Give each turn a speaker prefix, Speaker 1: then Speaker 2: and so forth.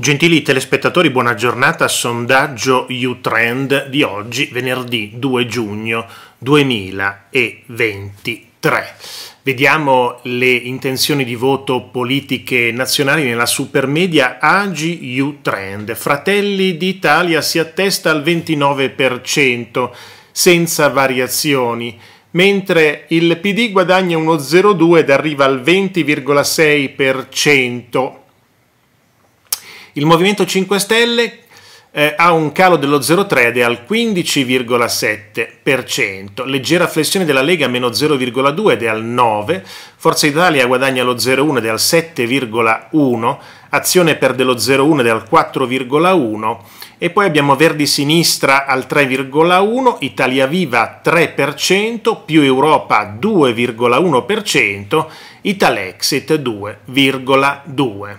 Speaker 1: Gentili telespettatori, buona giornata. Sondaggio U-Trend di oggi, venerdì 2 giugno 2023. Vediamo le intenzioni di voto politiche nazionali nella supermedia AGI U-Trend. Fratelli d'Italia si attesta al 29% senza variazioni mentre il PD guadagna uno 0,2 ed arriva al 20,6%. Il Movimento 5 Stelle eh, ha un calo dello 0,3 ed è al 15,7%, leggera flessione della Lega meno 0,2 ed è al 9%, Forza Italia guadagna lo 0,1 ed è al 7,1%, Azione perde lo 0,1 ed è al 4,1% e poi abbiamo Verdi Sinistra al 3,1%, Italia Viva 3%, più Europa 2,1%, Italexit 2,2%.